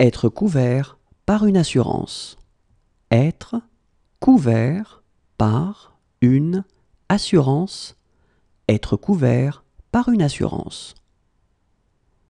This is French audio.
Être couvert par une assurance. Être couvert par une assurance. Être couvert par une assurance.